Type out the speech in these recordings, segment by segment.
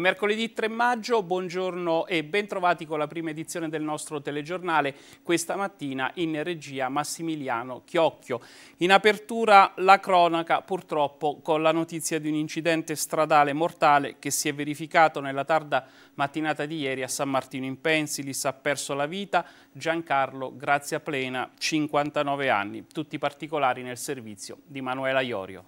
mercoledì 3 maggio, buongiorno e bentrovati con la prima edizione del nostro telegiornale, questa mattina in regia Massimiliano Chiocchio. In apertura la cronaca purtroppo con la notizia di un incidente stradale mortale che si è verificato nella tarda mattinata di ieri a San Martino in Pensilis, ha perso la vita Giancarlo Grazia Plena, 59 anni. Tutti i particolari nel servizio di Manuela Iorio.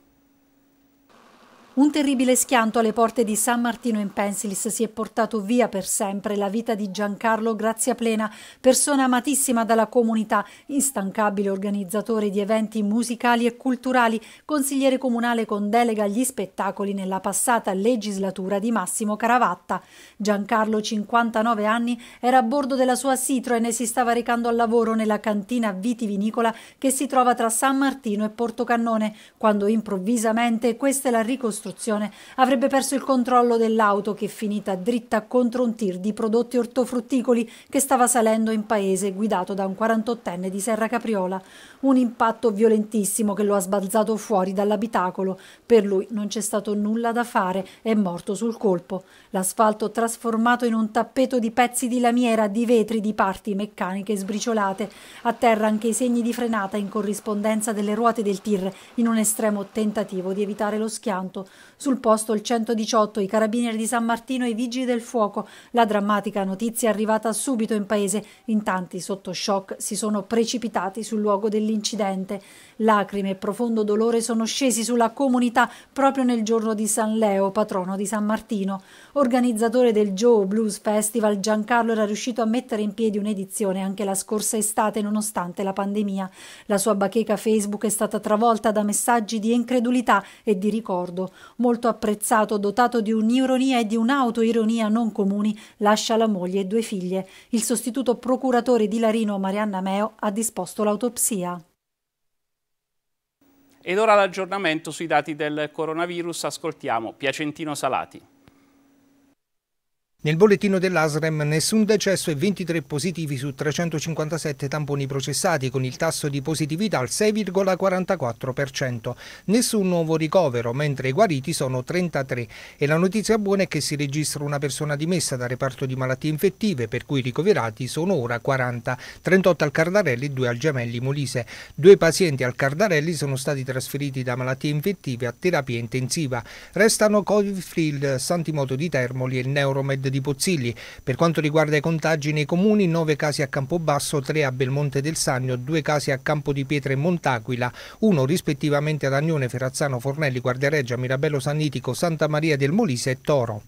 Un terribile schianto alle porte di San Martino in Pensilis si è portato via per sempre la vita di Giancarlo Grazia Plena, persona amatissima dalla comunità, instancabile organizzatore di eventi musicali e culturali, consigliere comunale con delega agli spettacoli nella passata legislatura di Massimo Caravatta. Giancarlo, 59 anni, era a bordo della sua Citroen e si stava recando al lavoro nella cantina vitivinicola che si trova tra San Martino e Portocannone, quando improvvisamente questa è la ricostruzione costruzione avrebbe perso il controllo dell'auto che è finita dritta contro un tir di prodotti ortofrutticoli che stava salendo in paese guidato da un 48enne di Serra Capriola. Un impatto violentissimo che lo ha sbalzato fuori dall'abitacolo. Per lui non c'è stato nulla da fare, è morto sul colpo. L'asfalto trasformato in un tappeto di pezzi di lamiera, di vetri, di parti meccaniche sbriciolate. A terra anche i segni di frenata in corrispondenza delle ruote del tir in un estremo tentativo di evitare lo schianto. Sul posto il 118, i carabinieri di San Martino e i vigili del fuoco. La drammatica notizia è arrivata subito in paese. In tanti, sotto shock, si sono precipitati sul luogo dell'incidente. Lacrime e profondo dolore sono scesi sulla comunità proprio nel giorno di San Leo, patrono di San Martino. Organizzatore del Joe Blues Festival, Giancarlo era riuscito a mettere in piedi un'edizione anche la scorsa estate nonostante la pandemia. La sua bacheca Facebook è stata travolta da messaggi di incredulità e di ricordo. Molto apprezzato, dotato di un'ironia e di un'autoironia non comuni, lascia la moglie e due figlie. Il sostituto procuratore di Larino, Marianna Meo, ha disposto l'autopsia. Ed ora l'aggiornamento sui dati del coronavirus. Ascoltiamo Piacentino Salati. Nel bollettino dell'ASREM nessun decesso e 23 positivi su 357 tamponi processati con il tasso di positività al 6,44%. Nessun nuovo ricovero, mentre i guariti sono 33. E la notizia buona è che si registra una persona dimessa dal reparto di malattie infettive, per cui i ricoverati sono ora 40, 38 al Cardarelli e 2 al Gemelli Molise. Due pazienti al Cardarelli sono stati trasferiti da malattie infettive a terapia intensiva. Restano Covid-free il Santimoto di Termoli e il Neuromed di Pozzilli. Per quanto riguarda i contagi nei comuni, 9 casi a Campobasso, 3 a Belmonte del Sannio, 2 casi a Campo di Pietra e Montaquila, 1 rispettivamente ad Agnone, Ferrazzano, Fornelli, Guardiareggia, Mirabello Sannitico, Santa Maria del Molise e Toro.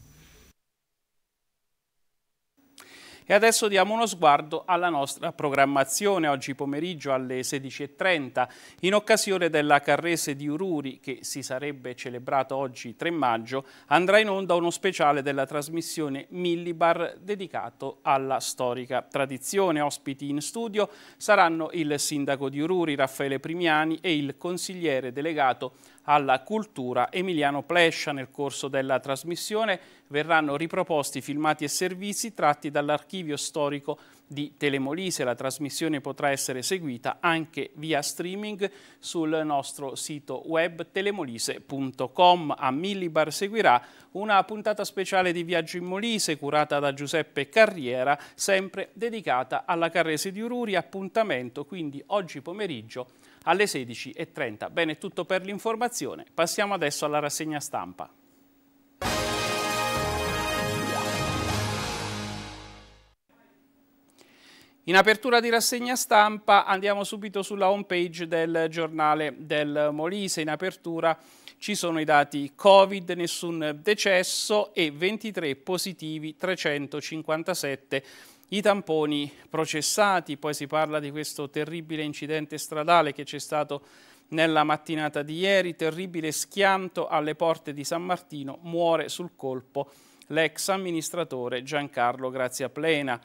E adesso diamo uno sguardo alla nostra programmazione oggi pomeriggio alle 16.30 in occasione della Carrese di Ururi che si sarebbe celebrata oggi 3 maggio andrà in onda uno speciale della trasmissione Millibar dedicato alla storica tradizione. Ospiti in studio saranno il sindaco di Ururi Raffaele Primiani e il consigliere delegato alla cultura Emiliano Plescia. Nel corso della trasmissione verranno riproposti filmati e servizi tratti dall'archivio storico di Telemolise. La trasmissione potrà essere seguita anche via streaming sul nostro sito web telemolise.com. A Millibar seguirà una puntata speciale di Viaggio in Molise curata da Giuseppe Carriera, sempre dedicata alla Carrese di Ururi, appuntamento quindi oggi pomeriggio alle 16.30. Bene, tutto per l'informazione. Passiamo adesso alla rassegna stampa. In apertura di rassegna stampa andiamo subito sulla home page del giornale del Molise. In apertura ci sono i dati Covid, nessun decesso e 23 positivi, 357 i tamponi processati. Poi si parla di questo terribile incidente stradale che c'è stato nella mattinata di ieri, terribile schianto alle porte di San Martino, muore sul colpo l'ex amministratore Giancarlo Grazia Plena.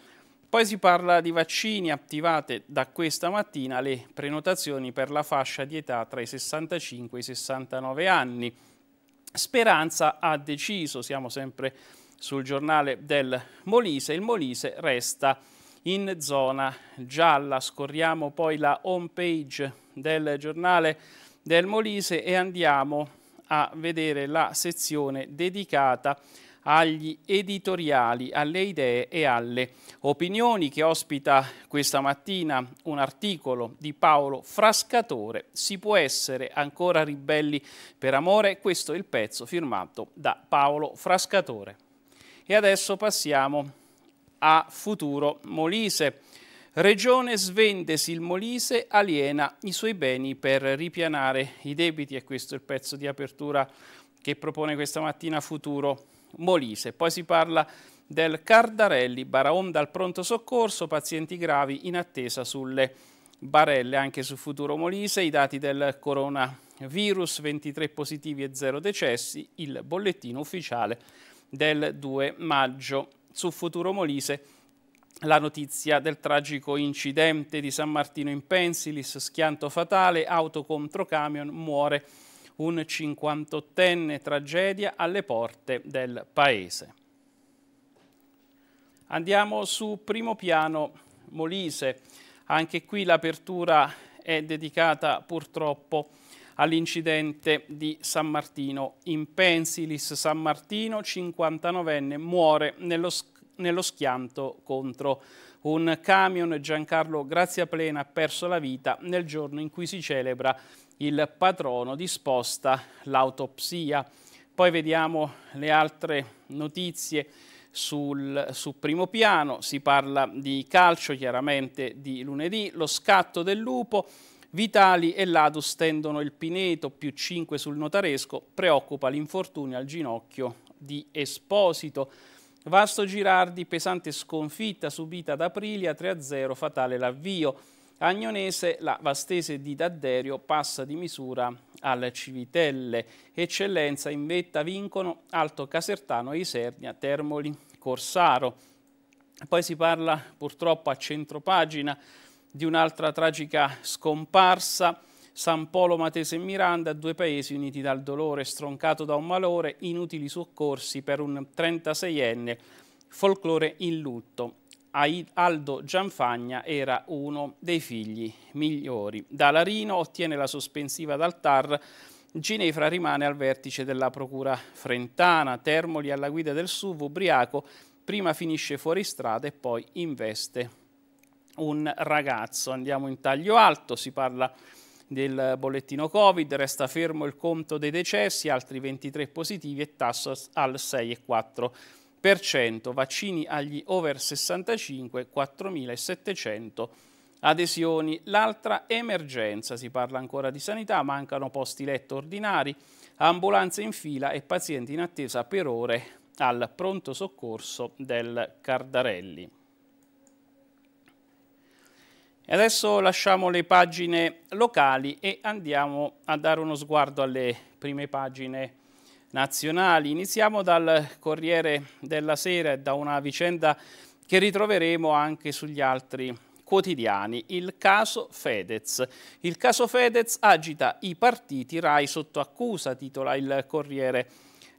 Poi si parla di vaccini attivate da questa mattina le prenotazioni per la fascia di età tra i 65 e i 69 anni. Speranza ha deciso, siamo sempre sul giornale del Molise, il Molise resta in zona gialla. Scorriamo poi la home page del giornale del Molise e andiamo a vedere la sezione dedicata a agli editoriali, alle idee e alle opinioni che ospita questa mattina un articolo di Paolo Frascatore, Si può essere ancora ribelli per amore? Questo è il pezzo firmato da Paolo Frascatore. E adesso passiamo a Futuro Molise. Regione svendesi il Molise, aliena i suoi beni per ripianare i debiti e questo è il pezzo di apertura che propone questa mattina Futuro Molise. Molise. Poi si parla del Cardarelli, Baraon dal pronto soccorso, pazienti gravi in attesa sulle barelle, anche su Futuro Molise, i dati del coronavirus, 23 positivi e 0 decessi, il bollettino ufficiale del 2 maggio. Su Futuro Molise la notizia del tragico incidente di San Martino in Pensilis, schianto fatale, auto contro camion, muore un 58enne tragedia alle porte del paese. Andiamo su primo piano Molise, anche qui l'apertura è dedicata purtroppo all'incidente di San Martino in Pensilis. San Martino, 59enne, muore nello, nello schianto contro un camion. Giancarlo Graziaplena ha perso la vita nel giorno in cui si celebra il patrono disposta l'autopsia. Poi vediamo le altre notizie sul, sul, primo piano, si parla di calcio chiaramente di lunedì, lo scatto del lupo, Vitali e Ladus tendono il Pineto più 5 sul notaresco, preoccupa l'infortunio al ginocchio di Esposito. Vasto Girardi, pesante sconfitta subita ad Aprilia, 3-0, fatale l'avvio. Agnonese la Vastese di D'Adderio passa di misura al Civitelle, Eccellenza in vetta vincono Alto Casertano, Isernia, Termoli, Corsaro. Poi si parla purtroppo a centropagina di un'altra tragica scomparsa, San Polo, Matese e Miranda, due paesi uniti dal dolore, stroncato da un malore, inutili soccorsi per un 36enne, folklore in lutto. Aldo Gianfagna era uno dei figli migliori. Da Larino ottiene la sospensiva dal TAR Ginefra rimane al vertice della procura frentana, Termoli alla guida del SUV ubriaco, prima finisce fuori strada e poi investe un ragazzo. Andiamo in taglio alto, si parla del bollettino Covid, resta fermo il conto dei decessi, altri 23 positivi e tasso al 6,4%. 4,8%, vaccini agli over 65 4.700 adesioni. L'altra emergenza, si parla ancora di sanità, mancano posti letto ordinari, ambulanze in fila e pazienti in attesa per ore al pronto soccorso del Cardarelli. E adesso lasciamo le pagine locali e andiamo a dare uno sguardo alle prime pagine nazionali. Iniziamo dal Corriere della Sera e da una vicenda che ritroveremo anche sugli altri quotidiani. Il caso Fedez. Il caso Fedez agita i partiti RAI sotto accusa, titola il Corriere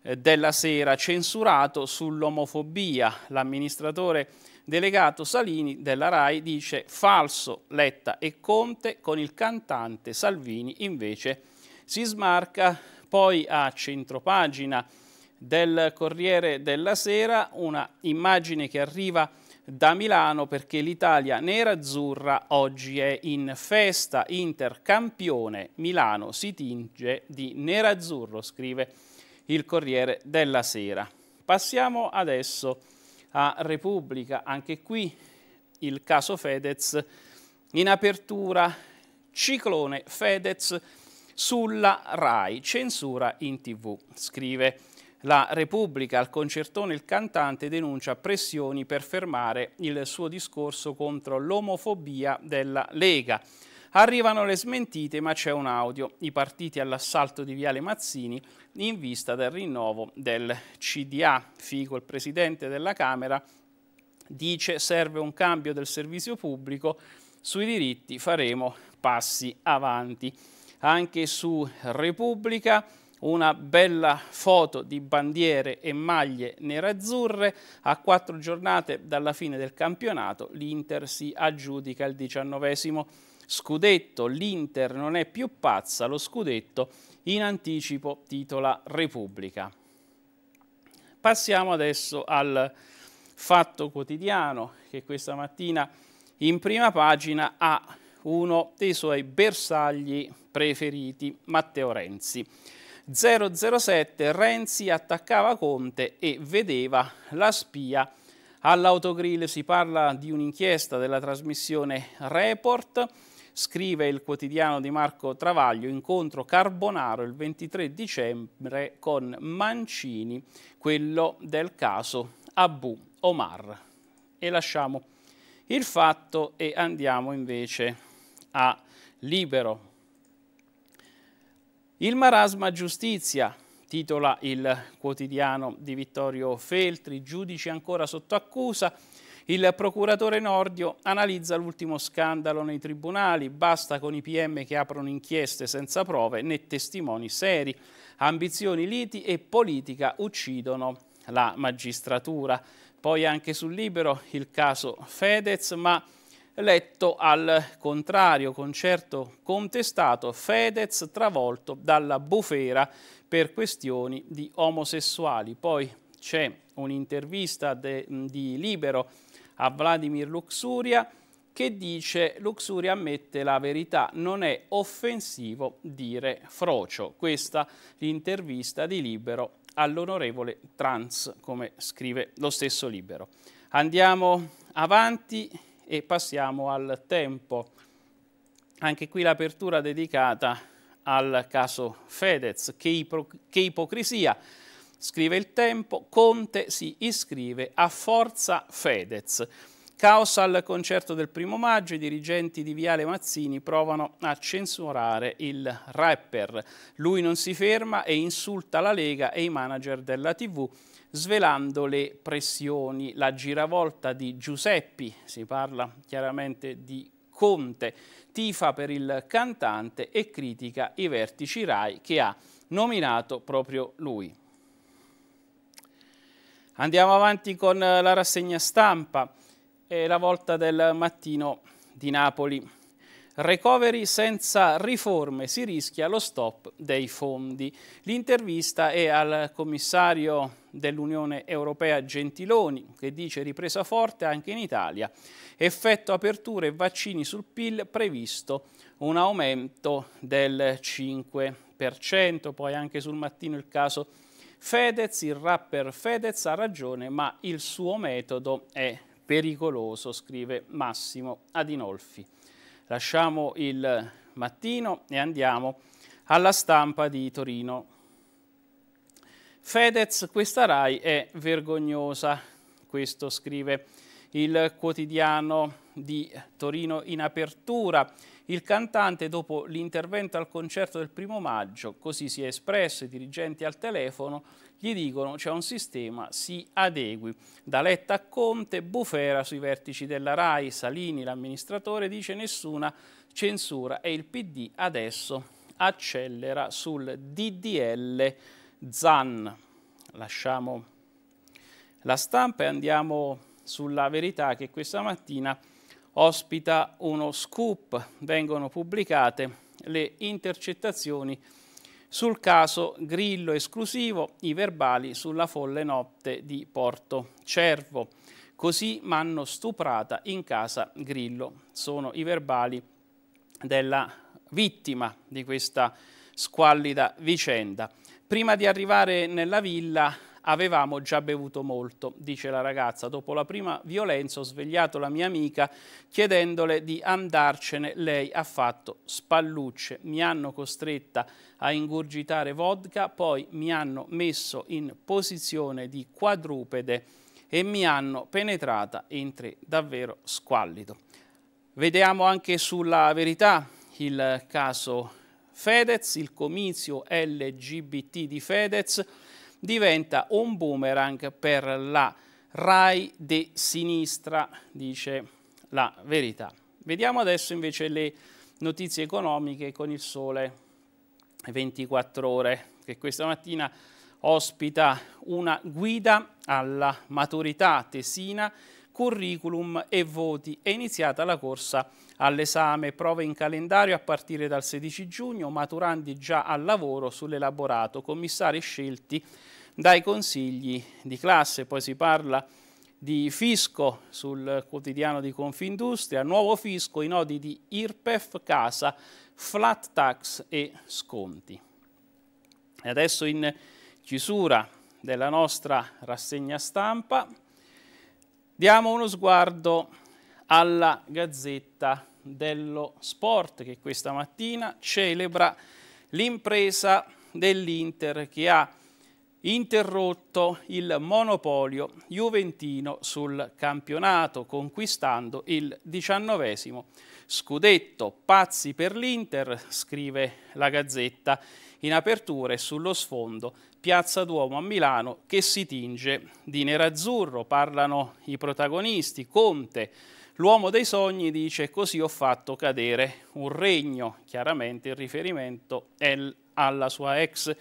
eh, della Sera, censurato sull'omofobia. L'amministratore delegato Salini della RAI dice falso Letta e Conte con il cantante Salvini invece si smarca poi a centropagina del Corriere della Sera una immagine che arriva da Milano perché l'Italia nera-azzurra oggi è in festa intercampione. Milano si tinge di nera-azzurro, scrive il Corriere della Sera. Passiamo adesso a Repubblica, anche qui il caso Fedez in apertura, ciclone Fedez sulla RAI, censura in tv, scrive. La Repubblica al concertone il cantante denuncia pressioni per fermare il suo discorso contro l'omofobia della Lega. Arrivano le smentite ma c'è un audio, i partiti all'assalto di Viale Mazzini in vista del rinnovo del CDA. Figo, il presidente della Camera, dice serve un cambio del servizio pubblico, sui diritti faremo passi avanti anche su Repubblica una bella foto di bandiere e maglie nerazzurre. A quattro giornate dalla fine del campionato l'Inter si aggiudica il diciannovesimo scudetto. L'Inter non è più pazza, lo scudetto in anticipo titola Repubblica. Passiamo adesso al fatto quotidiano che questa mattina in prima pagina ha uno dei suoi bersagli preferiti, Matteo Renzi. 007 Renzi attaccava Conte e vedeva la spia all'autogrill. Si parla di un'inchiesta della trasmissione Report, scrive il quotidiano di Marco Travaglio, incontro Carbonaro il 23 dicembre con Mancini, quello del caso Abu Omar. E lasciamo il fatto e andiamo invece a libero. Il marasma giustizia, titola il quotidiano di Vittorio Feltri, giudici ancora sotto accusa, il procuratore Nordio analizza l'ultimo scandalo nei tribunali, basta con i PM che aprono inchieste senza prove né testimoni seri, ambizioni liti e politica uccidono la magistratura. Poi anche sul libero il caso Fedez, ma letto al contrario, concerto contestato, Fedez travolto dalla bufera per questioni di omosessuali. Poi c'è un'intervista di Libero a Vladimir Luxuria che dice Luxuria ammette la verità, non è offensivo dire frocio. Questa l'intervista di Libero all'onorevole Trans, come scrive lo stesso Libero. Andiamo avanti e passiamo al tempo. Anche qui l'apertura dedicata al caso Fedez. Che, che ipocrisia! Scrive il tempo, Conte si iscrive a Forza Fedez. Caos al concerto del primo maggio, i dirigenti di Viale Mazzini provano a censurare il rapper. Lui non si ferma e insulta la Lega e i manager della TV svelando le pressioni, la giravolta di Giuseppi, si parla chiaramente di Conte, tifa per il cantante e critica i vertici RAI che ha nominato proprio lui. Andiamo avanti con la rassegna stampa è la volta del mattino di Napoli. Recovery senza riforme, si rischia lo stop dei fondi. L'intervista è al commissario dell'Unione Europea Gentiloni che dice ripresa forte anche in Italia, effetto aperture e vaccini sul PIL previsto un aumento del 5%, poi anche sul mattino il caso Fedez, il rapper Fedez ha ragione ma il suo metodo è pericoloso, scrive Massimo Adinolfi. Lasciamo il mattino e andiamo alla stampa di Torino. Fedez, questa RAI è vergognosa, questo scrive il quotidiano di Torino in apertura. Il cantante, dopo l'intervento al concerto del primo maggio, così si è espresso, i dirigenti al telefono, gli dicono c'è un sistema, si adegui. Da Letta a Conte, bufera sui vertici della RAI, Salini, l'amministratore, dice nessuna censura e il PD adesso accelera sul DDL ZAN. Lasciamo la stampa e andiamo sulla verità che questa mattina ospita uno scoop. Vengono pubblicate le intercettazioni sul caso Grillo esclusivo, i verbali sulla folle notte di Porto Cervo. Così m'hanno stuprata in casa Grillo. Sono i verbali della vittima di questa squallida vicenda. Prima di arrivare nella villa Avevamo già bevuto molto, dice la ragazza. Dopo la prima violenza ho svegliato la mia amica chiedendole di andarcene. Lei ha fatto spallucce. Mi hanno costretta a ingurgitare vodka, poi mi hanno messo in posizione di quadrupede e mi hanno penetrata in tre. Davvero squallido. Vediamo anche sulla verità il caso Fedez, il comizio LGBT di Fedez diventa un boomerang per la RAI di sinistra, dice la verità. Vediamo adesso invece le notizie economiche con il sole 24 ore, che questa mattina ospita una guida alla maturità tesina, curriculum e voti. È iniziata la corsa all'esame, prove in calendario a partire dal 16 giugno, maturandi già al lavoro sull'elaborato, commissari scelti dai consigli di classe. Poi si parla di fisco sul quotidiano di Confindustria, nuovo fisco, i nodi di IRPEF, casa, flat tax e sconti. E adesso in chiusura della nostra rassegna stampa diamo uno sguardo alla Gazzetta dello sport che questa mattina celebra l'impresa dell'Inter che ha interrotto il monopolio juventino sul campionato conquistando il diciannovesimo scudetto. Pazzi per l'Inter, scrive la Gazzetta in apertura e sullo sfondo Piazza Duomo a Milano che si tinge di nerazzurro. Parlano i protagonisti, Conte, L'uomo dei sogni dice così ho fatto cadere un regno, chiaramente il riferimento è alla sua ex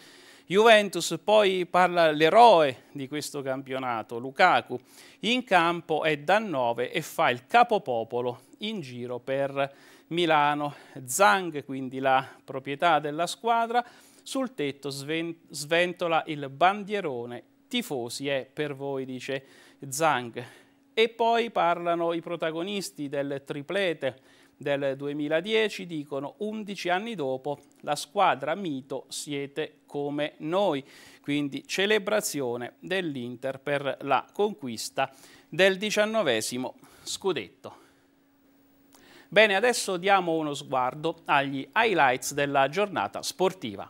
Juventus, poi parla l'eroe di questo campionato, Lukaku, in campo è da 9 e fa il capopopolo in giro per Milano. Zhang, quindi la proprietà della squadra, sul tetto sventola il bandierone, tifosi è per voi, dice Zhang. E poi parlano i protagonisti del triplete del 2010, dicono 11 anni dopo la squadra mito siete come noi, quindi celebrazione dell'Inter per la conquista del diciannovesimo scudetto. Bene, adesso diamo uno sguardo agli highlights della giornata sportiva.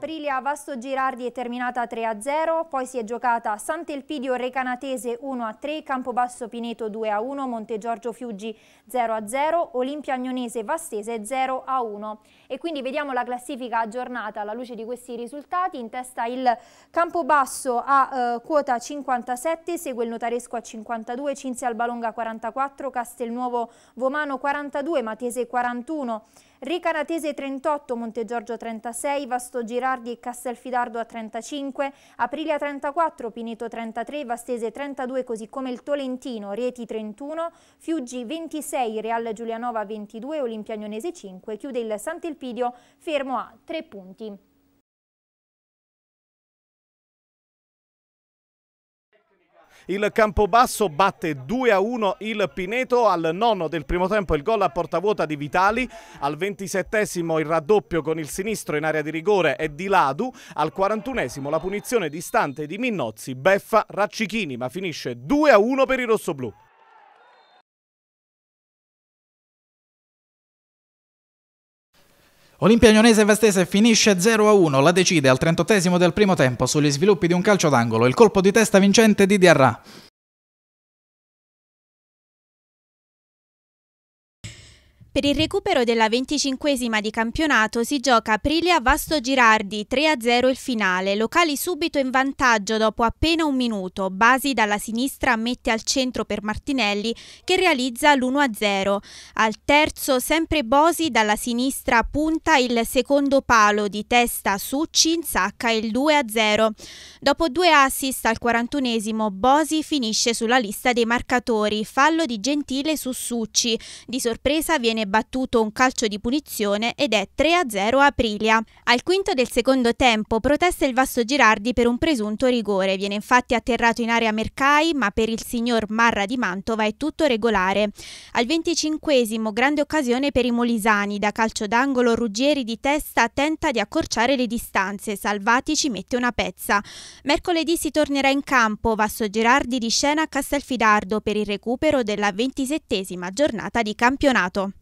Aprilia Vasto Girardi è terminata 3-0, poi si è giocata Sant'Elpidio Recanatese 1-3, Campobasso Pineto 2-1, Montegiorgio Fiuggi 0-0, Olimpia Agnonese Vastese 0-1. E quindi vediamo la classifica aggiornata alla luce di questi risultati. In testa il Campobasso a eh, quota 57, segue il Notaresco a 52, Cinzia Albalonga 44, Castelnuovo Vomano 42, Matese 41, Ricanatese 38, Montegiorgio 36, Vasto Girardi e Castelfidardo a 35, Aprilia 34, Pineto 33, Vastese 32, così come il Tolentino, Rieti 31, Fiuggi 26, Real Giulianova 22, Olimpia Olimpianionese 5, chiude il Sant'Elpidio fermo a 3 punti. Il Campobasso batte 2 a 1 il Pineto. Al nono del primo tempo il gol a porta vuota di Vitali. Al ventisettesimo il raddoppio con il sinistro in area di rigore è di Ladu. Al quarantunesimo la punizione distante di Minnozzi. Beffa Raccichini, ma finisce 2 a 1 per i rossoblù. Olimpia Ionese Vestese finisce 0-1, la decide al 38 del primo tempo sugli sviluppi di un calcio d'angolo, il colpo di testa vincente di Diarra. Per il recupero della venticinquesima di campionato si gioca Aprilia-Vasto Girardi 3-0 il finale, locali subito in vantaggio dopo appena un minuto, Basi dalla sinistra mette al centro per Martinelli che realizza l'1-0, al terzo sempre Bosi dalla sinistra punta il secondo palo di testa Succi insacca il 2-0. Dopo due assist al 41esimo Bosi finisce sulla lista dei marcatori, fallo di Gentile su Succi, di sorpresa viene battuto un calcio di punizione ed è 3-0 a Priglia. Al quinto del secondo tempo protesta il Vasto Girardi per un presunto rigore. Viene infatti atterrato in area Mercai, ma per il signor Marra di Mantova è tutto regolare. Al 25 grande occasione per i Molisani. Da calcio d'angolo Ruggieri di testa tenta di accorciare le distanze. Salvati ci mette una pezza. Mercoledì si tornerà in campo. Vasto Girardi di scena a Castelfidardo per il recupero della ventisettesima giornata di campionato.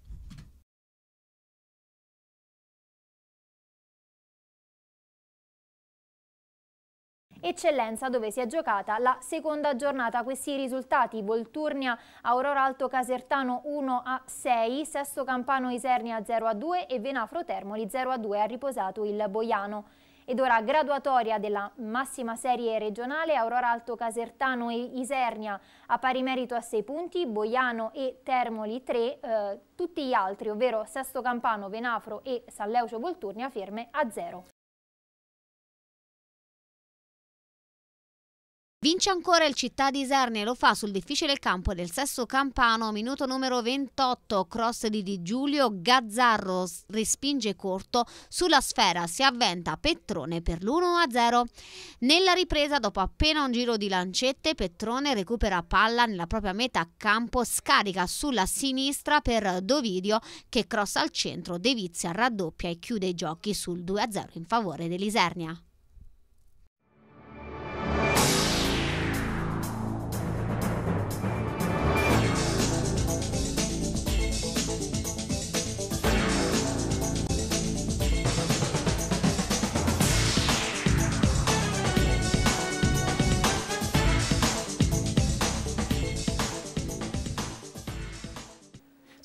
Eccellenza dove si è giocata la seconda giornata. Questi risultati Volturnia Aurora Alto Casertano 1 a 6, Sesto Campano Isernia 0 a 2 e Venafro Termoli 0 a 2 ha riposato il Boiano. Ed ora graduatoria della massima serie regionale, Aurora Alto Casertano e Isernia a pari merito a 6 punti, Boiano e Termoli 3, eh, tutti gli altri, ovvero Sesto Campano, Venafro e San Leucio Volturnia ferme a 0. Vince ancora il Città di Isernia e lo fa sul difficile campo del Sesso Campano, minuto numero 28, cross di Di Giulio, Gazzarro respinge corto, sulla sfera si avventa Petrone per l'1-0. Nella ripresa, dopo appena un giro di lancette, Petrone recupera palla nella propria metà campo, scarica sulla sinistra per Dovidio che cross al centro, Devizia raddoppia e chiude i giochi sul 2-0 in favore dell'Isernia.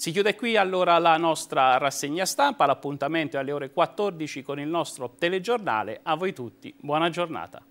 Si chiude qui allora la nostra rassegna stampa, l'appuntamento è alle ore 14 con il nostro telegiornale. A voi tutti, buona giornata.